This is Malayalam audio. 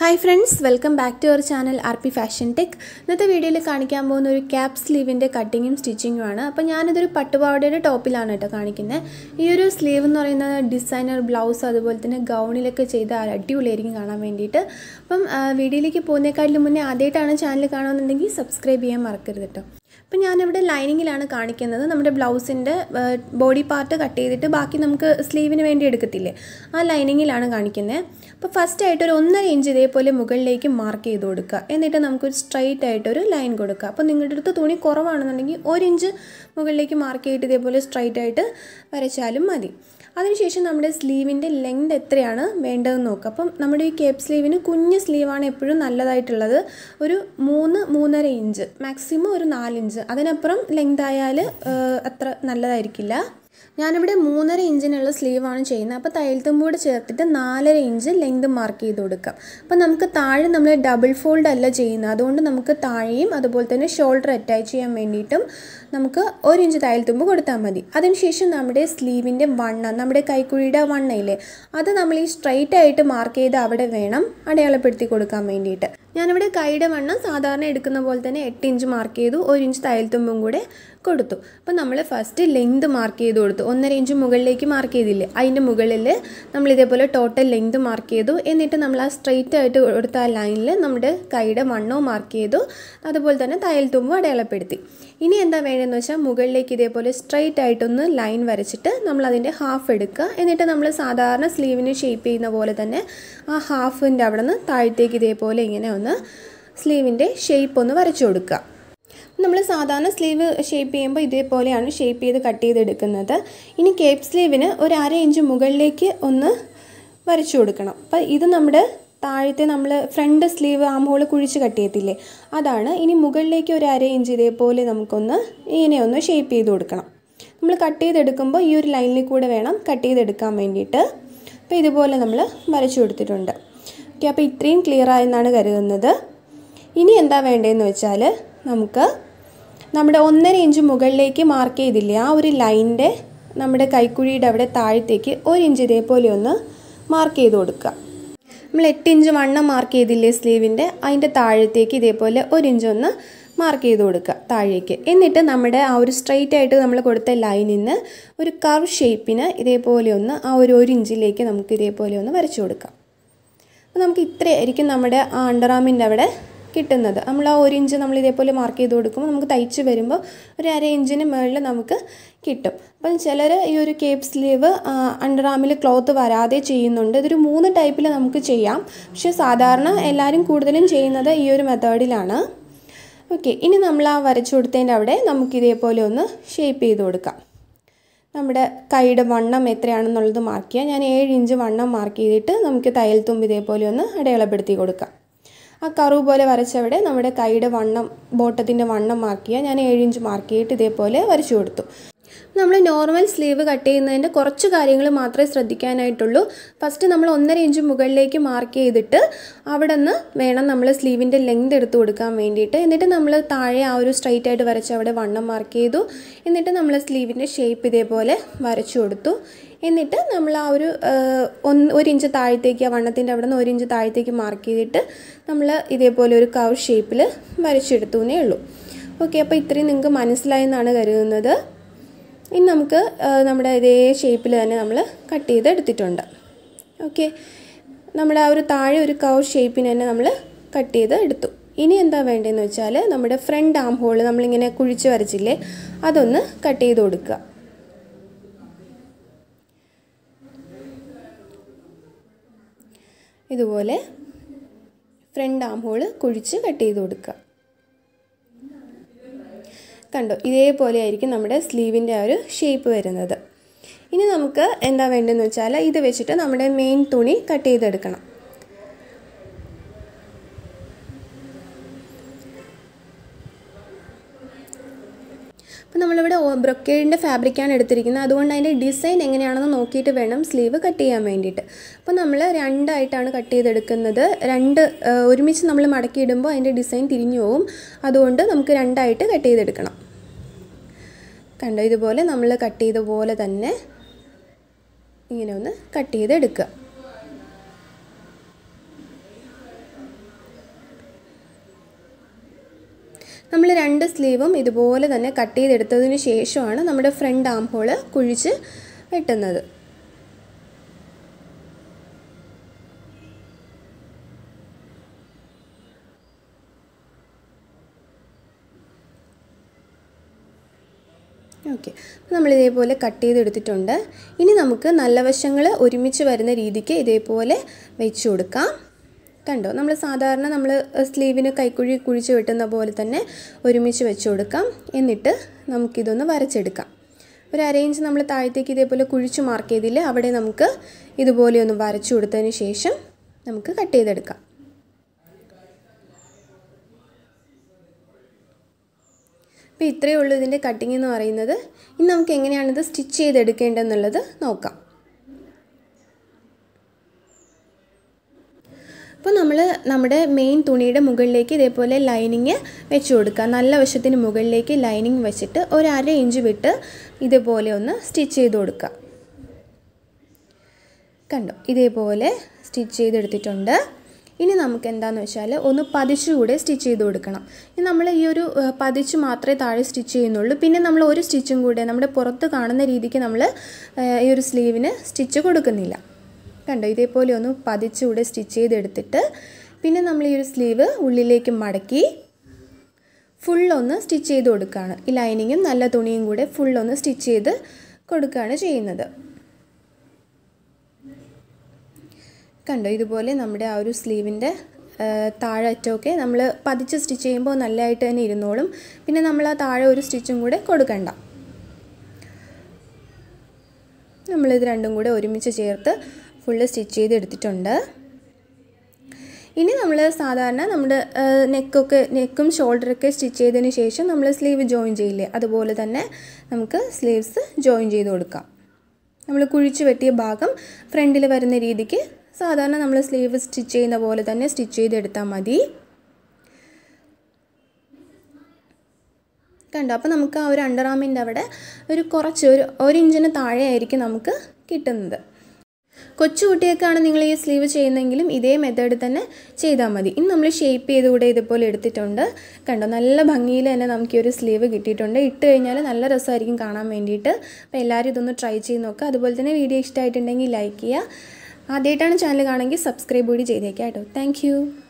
hi friends welcome back to our channel R P fashion tech ഇന്നത്തെ വീഡിയോയിൽ കാണിക്കാൻ പോകുന്ന ഒരു ക്യാപ് സ്ലീവിൻ്റെ കട്ടിങ്ങും സ്റ്റിച്ചിങ്ങുമാണ് അപ്പോൾ ഞാനിതൊരു പട്ടുപാവടയുടെ ടോപ്പിലാണ് കേട്ടോ കാണിക്കുന്നത് ഈ ഒരു സ്ലീവ് എന്ന് പറയുന്ന ഡിസൈനർ ബ്ലൗസ് അതുപോലെ തന്നെ ഗൗണിലൊക്കെ ചെയ്ത അടിപൊളിയായിരിക്കും കാണാൻ വേണ്ടിയിട്ട് അപ്പം വീഡിയോയിലേക്ക് പോകുന്നേക്കാട്ടിലും മുന്നേ ആദ്യമായിട്ടാണ് ചാനൽ കാണുമെന്നുണ്ടെങ്കിൽ സബ്സ്ക്രൈബ് ചെയ്യാൻ മറക്കരുത് കേട്ടോ അപ്പം ഞാനിവിടെ ലൈനിങ്ങിലാണ് കാണിക്കുന്നത് നമ്മുടെ ബ്ലൗസിൻ്റെ ബോഡി പാർട്ട് കട്ട് ചെയ്തിട്ട് ബാക്കി നമുക്ക് സ്ലീവിന് വേണ്ടി എടുക്കത്തില്ലേ ആ ലൈനിങ്ങിലാണ് കാണിക്കുന്നത് അപ്പോൾ ഫസ്റ്റ് ആയിട്ട് ഒരു ഒന്നര ഇഞ്ച് ഇതേപോലെ മുകളിലേക്ക് മാർക്ക് ചെയ്ത് കൊടുക്കുക എന്നിട്ട് നമുക്കൊരു സ്ട്രൈറ്റ് ആയിട്ട് ഒരു ലൈൻ കൊടുക്കുക അപ്പോൾ നിങ്ങളുടെ അടുത്ത് തുണി കുറവാണെന്നുണ്ടെങ്കിൽ ഒരിഞ്ച് ഇഞ്ച് മുകളിലേക്ക് മാർക്ക് ചെയ്തിട്ട് ഇതേപോലെ സ്ട്രൈറ്റ് ആയിട്ട് വരച്ചാലും മതി അതിനുശേഷം നമ്മുടെ സ്ലീവിൻ്റെ ലെങ്ത് എത്രയാണ് വേണ്ടതെന്ന് നോക്കുക അപ്പം നമ്മുടെ ഈ കേപ്പ് സ്ലീവിന് കുഞ്ഞ് സ്ലീവാണ് എപ്പോഴും നല്ലതായിട്ടുള്ളത് ഒരു മൂന്ന് മൂന്നര ഇഞ്ച് മാക്സിമം ഒരു നാലിഞ്ച് അതിനപ്പുറം ലെങ്ത് ആയാൽ അത്ര നല്ലതായിരിക്കില്ല ഞാനിവിടെ മൂന്നര ഇഞ്ചിനുള്ള സ്ലീവാണ് ചെയ്യുന്നത് അപ്പോൾ തയ്യൽത്തും കൂടെ ചേർത്തിട്ട് നാലര ഇഞ്ച് ലെങ്ത് മാർക്ക് ചെയ്ത് കൊടുക്കാം അപ്പോൾ നമുക്ക് താഴെ നമ്മൾ ഡബിൾ ഫോൾഡ് അല്ല ചെയ്യുന്നത് അതുകൊണ്ട് നമുക്ക് താഴെയും അതുപോലെ തന്നെ ഷോൾഡർ അറ്റാച്ച് ചെയ്യാൻ വേണ്ടിയിട്ടും നമുക്ക് ഒരു ഇഞ്ച് തയ്യൽത്തുമ്പ് കൊടുത്താൽ മതി അതിനുശേഷം നമ്മുടെ സ്ലീവിൻ്റെ വണ്ണ നമ്മുടെ കൈക്കുഴിയുടെ വണ്ണയില്ലേ അത് നമ്മൾ ഈ സ്ട്രൈറ്റ് ആയിട്ട് മാർക്ക് ചെയ്ത് അവിടെ വേണം അടയാളപ്പെടുത്തി കൊടുക്കാൻ വേണ്ടിയിട്ട് ഞാനിവിടെ കൈയുടെ വണ്ണം സാധാരണ എടുക്കുന്ന പോലെ തന്നെ എട്ട് ഇഞ്ച് മാർക്ക് ചെയ്തു ഒരു ഇഞ്ച് തയ്യൽത്തുമ്പും കൂടെ കൊടുത്തു അപ്പോൾ നമ്മൾ ഫസ്റ്റ് ലെങ്ത് മാർക്ക് ചെയ്ത് കൊടുത്തു ഒന്നര ഇഞ്ച് മുകളിലേക്ക് മാർക്ക് ചെയ്തില്ലേ അതിൻ്റെ മുകളിൽ നമ്മൾ ഇതേപോലെ ടോട്ടൽ ലെങ്ത് മാർക്ക് ചെയ്തു എന്നിട്ട് നമ്മൾ ആ സ്ട്രെയിറ്റ് ആയിട്ട് കൊടുത്ത ആ ലൈനിൽ നമ്മുടെ കൈയുടെ വണ്ണോ മാർക്ക് ചെയ്തു അതുപോലെ തന്നെ തയ്യൽ തുമ്പ് അടയാളപ്പെടുത്തി ഇനി എന്താ വേണമെന്ന് വെച്ചാൽ മുകളിലേക്ക് ഇതേപോലെ സ്ട്രെയിറ്റ് ആയിട്ടൊന്ന് ലൈൻ വരച്ചിട്ട് നമ്മൾ അതിൻ്റെ ഹാഫ് എടുക്കുക എന്നിട്ട് നമ്മൾ സാധാരണ സ്ലീവിന് ഷേപ്പ് ചെയ്യുന്ന പോലെ തന്നെ ആ ഹാഫിൻ്റെ അവിടെ നിന്ന് താഴത്തേക്ക് ഇതേപോലെ ഇങ്ങനെ ഒന്ന് സ്ലീവിൻ്റെ ഷേപ്പ് ഒന്ന് വരച്ചു കൊടുക്കുക നമ്മൾ സാധാരണ സ്ലീവ് ഷേപ്പ് ചെയ്യുമ്പോൾ ഇതേപോലെയാണ് ഷേപ്പ് ചെയ്ത് കട്ട് ചെയ്തെടുക്കുന്നത് ഇനി കേപ്പ് സ്ലീവിന് ഒരു അര ഇഞ്ച് മുകളിലേക്ക് ഒന്ന് വരച്ചു കൊടുക്കണം അപ്പോൾ ഇത് നമ്മുടെ താഴത്തെ നമ്മൾ ഫ്രണ്ട് സ്ലീവ് ആ ഹോൾ കുഴിച്ച് കട്ട് ചെയ്യത്തില്ലേ അതാണ് ഇനി മുകളിലേക്ക് ഒരു അര ഇഞ്ച് ഇതേപോലെ നമുക്കൊന്ന് ഇങ്ങനെ ഒന്ന് ഷേപ്പ് ചെയ്ത് കൊടുക്കണം നമ്മൾ കട്ട് ചെയ്തെടുക്കുമ്പോൾ ഈ ഒരു ലൈനിൽ കൂടെ വേണം കട്ട് ചെയ്തെടുക്കാൻ വേണ്ടിയിട്ട് അപ്പോൾ ഇതുപോലെ നമ്മൾ വരച്ചു കൊടുത്തിട്ടുണ്ട് ഓക്കെ അപ്പോൾ ഇത്രയും ക്ലിയർ ആയെന്നാണ് കരുതുന്നത് ഇനി എന്താ വേണ്ടതെന്ന് വെച്ചാൽ നമുക്ക് നമ്മുടെ ഒന്നര ഇഞ്ച് മുകളിലേക്ക് മാർക്ക് ചെയ്തില്ലേ ആ ഒരു ലൈൻ്റെ നമ്മുടെ കൈക്കുഴിയുടെ അവിടെ താഴത്തേക്ക് ഒരു ഇഞ്ച് ഇതേപോലെ ഒന്ന് മാർക്ക് ചെയ്ത് കൊടുക്കുക നമ്മൾ എട്ട് ഇഞ്ച് വണ്ണം മാർക്ക് ചെയ്തില്ലേ സ്ലീവിൻ്റെ അതിൻ്റെ താഴത്തേക്ക് ഇതേപോലെ ഒരു ഇഞ്ച് ഒന്ന് മാർക്ക് ചെയ്ത് കൊടുക്കുക താഴേക്ക് എന്നിട്ട് നമ്മുടെ ആ ഒരു സ്ട്രെയിറ്റ് ആയിട്ട് നമ്മൾ കൊടുത്ത ലൈനിൽ നിന്ന് ഒരു കർവ് ഷേപ്പിന് ഇതേപോലെ ഒന്ന് ആ ഒരു ഒരു ഇഞ്ചിലേക്ക് നമുക്ക് ഇതേപോലെ ഒന്ന് വരച്ചു കൊടുക്കാം അപ്പോൾ നമുക്ക് ഇത്രയായിരിക്കും നമ്മുടെ ആ അണ്ടർ ആമിൻ്റെ അവിടെ കിട്ടുന്നത് നമ്മൾ ആ ഒരു ഇഞ്ച് നമ്മൾ ഇതേപോലെ മാർക്ക് ചെയ്ത് കൊടുക്കുമ്പോൾ നമുക്ക് തയ്ച്ച് വരുമ്പോൾ ഒരു അര ഇഞ്ചിന് മുകളിൽ നമുക്ക് കിട്ടും അപ്പം ചിലർ ഈ ഒരു കേപ്പ് സ്ലീവ് അണ്ടർ ആമിൽ ക്ലോത്ത് വരാതെ ചെയ്യുന്നുണ്ട് ഇതൊരു മൂന്ന് ടൈപ്പിൽ നമുക്ക് ചെയ്യാം പക്ഷേ സാധാരണ എല്ലാവരും കൂടുതലും ചെയ്യുന്നത് ഈ ഒരു മെത്തേഡിലാണ് ഓക്കെ ഇനി നമ്മൾ ആ വരച്ചു കൊടുത്തതിൻ്റെ അവിടെ നമുക്ക് ഇതേപോലെ ഒന്ന് ഷേപ്പ് ചെയ്ത് കൊടുക്കാം നമ്മുടെ കൈയുടെ വണ്ണം എത്രയാണെന്നുള്ളത് മാർക്ക് ചെയ്യാം ഞാൻ ഏഴ് ഇഞ്ച് വണ്ണം മാർക്ക് ചെയ്തിട്ട് നമുക്ക് തയ്യൽ തുമ്പ് ഇതേപോലെ ഒന്ന് അടയാളപ്പെടുത്തി കൊടുക്കാം ആ കറു പോലെ വരച്ചവിടെ നമ്മുടെ കൈയുടെ വണ്ണം ബോട്ടത്തിൻ്റെ വണ്ണം മാർക്ക് ചെയ്യുക ഞാൻ ഏഴ് ഇഞ്ച് മാർക്ക് ചെയ്തിട്ട് ഇതേപോലെ വരച്ചു കൊടുത്തു നമ്മൾ നോർമൽ സ്ലീവ് കട്ട് ചെയ്യുന്നതിൻ്റെ കുറച്ച് കാര്യങ്ങൾ മാത്രമേ ശ്രദ്ധിക്കാനായിട്ടുള്ളൂ ഫസ്റ്റ് നമ്മൾ ഒന്നര ഇഞ്ച് മുകളിലേക്ക് മാർക്ക് ചെയ്തിട്ട് അവിടെ നിന്ന് വേണം നമ്മൾ സ്ലീവിൻ്റെ ലെങ്ത് എടുത്ത് കൊടുക്കാൻ വേണ്ടിയിട്ട് എന്നിട്ട് നമ്മൾ താഴെ ആ ഒരു സ്ട്രൈറ്റ് ആയിട്ട് വരച്ച് അവിടെ വണ്ണം മാർക്ക് ചെയ്തു എന്നിട്ട് നമ്മൾ സ്ലീവിൻ്റെ ഷേപ്പ് ഇതേപോലെ വരച്ചു കൊടുത്തു എന്നിട്ട് നമ്മൾ ആ ഒരു ഒന്ന് ഒരു ഇഞ്ച് താഴത്തേക്ക് ആ വണ്ണത്തിൻ്റെ അവിടെ നിന്ന് ഒരു ഇഞ്ച് താഴത്തേക്ക് മാർക്ക് ചെയ്തിട്ട് നമ്മൾ ഇതേപോലെ ഒരു കവ് ഷേപ്പിൽ വരച്ചെടുത്തു എന്നേ ഉള്ളൂ ഓക്കെ അപ്പോൾ ഇത്രയും നിങ്ങൾക്ക് മനസ്സിലായെന്നാണ് കരുതുന്നത് ഇനി നമുക്ക് നമ്മുടെ ഇതേ ഷേപ്പിൽ തന്നെ നമ്മൾ കട്ട് ചെയ്ത് എടുത്തിട്ടുണ്ട് ഓക്കെ നമ്മുടെ ആ ഒരു താഴെ ഒരു കൗ ഷേപ്പിന് തന്നെ നമ്മൾ കട്ട് ചെയ്ത് എടുത്തു ഇനി എന്താ വേണ്ടതെന്ന് വെച്ചാൽ നമ്മുടെ ഫ്രണ്ട് ആം ഹോൾ നമ്മളിങ്ങനെ കുഴിച്ച് വരച്ചില്ലേ അതൊന്ന് കട്ട് ചെയ്ത് കൊടുക്കുക ഇതുപോലെ ഫ്രണ്ട് ആം ഹോൾ കുഴിച്ച് കട്ട് ചെയ്ത് കൊടുക്കുക കണ്ടോ ഇതേപോലെ ആയിരിക്കും നമ്മുടെ സ്ലീവിൻ്റെ ആ ഒരു ഷേപ്പ് വരുന്നത് ഇനി നമുക്ക് എന്താ വേണ്ടതെന്ന് വെച്ചാൽ ഇത് വെച്ചിട്ട് നമ്മുടെ മെയിൻ തുണി കട്ട് ചെയ്തെടുക്കണം അപ്പോൾ നമ്മളിവിടെ ബ്രൊക്കേഡിൻ്റെ ഫാബ്രിക്കാണ് എടുത്തിരിക്കുന്നത് അതുകൊണ്ട് അതിൻ്റെ ഡിസൈൻ എങ്ങനെയാണെന്ന് നോക്കിയിട്ട് വേണം സ്ലീവ് കട്ട് ചെയ്യാൻ വേണ്ടിയിട്ട് അപ്പോൾ നമ്മൾ രണ്ടായിട്ടാണ് കട്ട് ചെയ്തെടുക്കുന്നത് രണ്ട് ഒരുമിച്ച് നമ്മൾ മടക്കിയിടുമ്പോൾ അതിൻ്റെ ഡിസൈൻ തിരിഞ്ഞു പോകും അതുകൊണ്ട് നമുക്ക് രണ്ടായിട്ട് കട്ട് ചെയ്തെടുക്കണം കണ്ടോ ഇതുപോലെ നമ്മൾ കട്ട് ചെയ്ത പോലെ തന്നെ ഇങ്ങനെ ഒന്ന് കട്ട് ചെയ്തെടുക്കുക നമ്മൾ രണ്ട് സ്ലീവും ഇതുപോലെ തന്നെ കട്ട് ചെയ്തെടുത്തതിന് ശേഷമാണ് നമ്മുടെ ഫ്രണ്ട് ആം കുഴിച്ച് വെട്ടുന്നത് ഓക്കെ നമ്മൾ ഇതേപോലെ കട്ട് ചെയ്തെടുത്തിട്ടുണ്ട് ഇനി നമുക്ക് നല്ല വശങ്ങൾ ഒരുമിച്ച് വരുന്ന രീതിക്ക് ഇതേപോലെ വെച്ചു കൊടുക്കാം കണ്ടോ നമ്മൾ സാധാരണ നമ്മൾ സ്ലീവിന് കൈക്കുഴി കുഴിച്ച് വെട്ടുന്ന പോലെ തന്നെ ഒരുമിച്ച് വെച്ച് കൊടുക്കാം എന്നിട്ട് നമുക്കിതൊന്ന് വരച്ചെടുക്കാം ഒരു അരേഞ്ച് നമ്മൾ താഴത്തേക്ക് ഇതേപോലെ കുഴിച്ച് മാർക്ക് ചെയ്തില്ല അവിടെ നമുക്ക് ഇതുപോലെ ഒന്ന് വരച്ചു കൊടുത്തതിന് ശേഷം നമുക്ക് കട്ട് ചെയ്തെടുക്കാം അപ്പോൾ ഇത്രയേ ഉള്ളൂ ഇതിൻ്റെ കട്ടിംഗ് എന്ന് പറയുന്നത് ഇനി നമുക്ക് എങ്ങനെയാണിത് സ്റ്റിച്ച് ചെയ്തെടുക്കേണ്ടതെന്നുള്ളത് നോക്കാം നമ്മുടെ മെയിൻ തുണിയുടെ മുകളിലേക്ക് ഇതേപോലെ ലൈനിങ് വെച്ച് കൊടുക്കുക നല്ല വശത്തിന് മുകളിലേക്ക് ലൈനിങ് വെച്ചിട്ട് ഒരു അര ഇഞ്ച് വിട്ട് ഇതുപോലെ ഒന്ന് സ്റ്റിച്ച് ചെയ്ത് കൊടുക്കുക കണ്ടോ ഇതേപോലെ സ്റ്റിച്ച് ചെയ്തെടുത്തിട്ടുണ്ട് ഇനി നമുക്ക് എന്താണെന്ന് വെച്ചാൽ ഒന്ന് പതിച്ചുകൂടെ സ്റ്റിച്ച് ചെയ്ത് കൊടുക്കണം ഇനി നമ്മൾ ഈ ഒരു പതിച്ച് മാത്രമേ താഴെ സ്റ്റിച്ച് ചെയ്യുന്നുള്ളൂ പിന്നെ നമ്മൾ ഒരു സ്റ്റിച്ചും കൂടെ നമ്മുടെ പുറത്ത് കാണുന്ന രീതിക്ക് നമ്മൾ ഈ ഒരു സ്ലീവിന് സ്റ്റിച്ച് കൊടുക്കുന്നില്ല കണ്ടോ ഇതേപോലെ ഒന്ന് പതിച്ചുകൂടെ സ്റ്റിച്ച് ചെയ്തെടുത്തിട്ട് പിന്നെ നമ്മൾ ഈ ഒരു സ്ലീവ് ഉള്ളിലേക്ക് മടക്കി ഫുള്ളൊന്ന് സ്റ്റിച്ച് ചെയ്ത് കൊടുക്കുകയാണ് ഈ ലൈനിങ്ങും നല്ല തുണിയും കൂടെ ഫുള്ളൊന്ന് സ്റ്റിച്ച് ചെയ്ത് കൊടുക്കുകയാണ് ചെയ്യുന്നത് കണ്ടോ ഇതുപോലെ നമ്മുടെ ആ ഒരു സ്ലീവിൻ്റെ താഴെ അറ്റമൊക്കെ നമ്മൾ പതിച്ച് സ്റ്റിച്ച് ചെയ്യുമ്പോൾ നല്ലതായിട്ട് തന്നെ ഇരുന്നോളും പിന്നെ നമ്മൾ ആ താഴെ ഒരു സ്റ്റിച്ചും കൂടെ കൊടുക്കണ്ട നമ്മളിത് രണ്ടും കൂടെ ഒരുമിച്ച് ചേർത്ത് ഫുള്ള് സ്റ്റിച്ച് ചെയ്ത് എടുത്തിട്ടുണ്ട് ഇനി നമ്മൾ സാധാരണ നമ്മുടെ നെക്കൊക്കെ നെക്കും ഷോൾഡറൊക്കെ സ്റ്റിച്ച് ചെയ്തതിന് ശേഷം നമ്മൾ സ്ലീവ് ജോയിൻ ചെയ്യില്ലേ അതുപോലെ തന്നെ നമുക്ക് സ്ലീവ്സ് ജോയിൻ ചെയ്ത് കൊടുക്കാം നമ്മൾ കുഴിച്ചു വെട്ടിയ ഭാഗം ഫ്രണ്ടിൽ വരുന്ന രീതിക്ക് സാധാരണ നമ്മൾ സ്ലീവ് സ്റ്റിച്ച് ചെയ്യുന്ന പോലെ തന്നെ സ്റ്റിച്ച് ചെയ്തെടുത്താൽ മതി കണ്ടോ അപ്പോൾ നമുക്ക് ആ ഒരു അണ്ടർ ആമിൻ്റെ അവിടെ ഒരു കുറച്ച് ഒരു ഒരു ഇഞ്ചിന് ആയിരിക്കും നമുക്ക് കിട്ടുന്നത് കൊച്ചുകുട്ടിയൊക്കെയാണ് നിങ്ങൾ ഈ സ്ലീവ് ചെയ്യുന്നതെങ്കിലും ഇതേ മെത്തേഡ് തന്നെ ചെയ്താൽ മതി ഇനി നമ്മൾ ഷേപ്പ് ചെയ്തുകൂടെ ഇതുപോലെ എടുത്തിട്ടുണ്ട് കണ്ടോ നല്ല ഭംഗിയിൽ തന്നെ നമുക്ക് ഈ ഒരു സ്ലീവ് കിട്ടിയിട്ടുണ്ട് ഇട്ട് കഴിഞ്ഞാൽ നല്ല രസമായിരിക്കും കാണാൻ വേണ്ടിയിട്ട് അപ്പോൾ എല്ലാവരും ഇതൊന്ന് ട്രൈ ചെയ്ത് നോക്കുക അതുപോലെ തന്നെ വീഡിയോ ഇഷ്ടമായിട്ടുണ്ടെങ്കിൽ ലൈക്ക് ചെയ്യുക ആദ്യമായിട്ടാണ് ചാനൽ കാണുമെങ്കിൽ സബ്സ്ക്രൈബ് കൂടി ചെയ്തേക്കാം കേട്ടോ താങ്ക്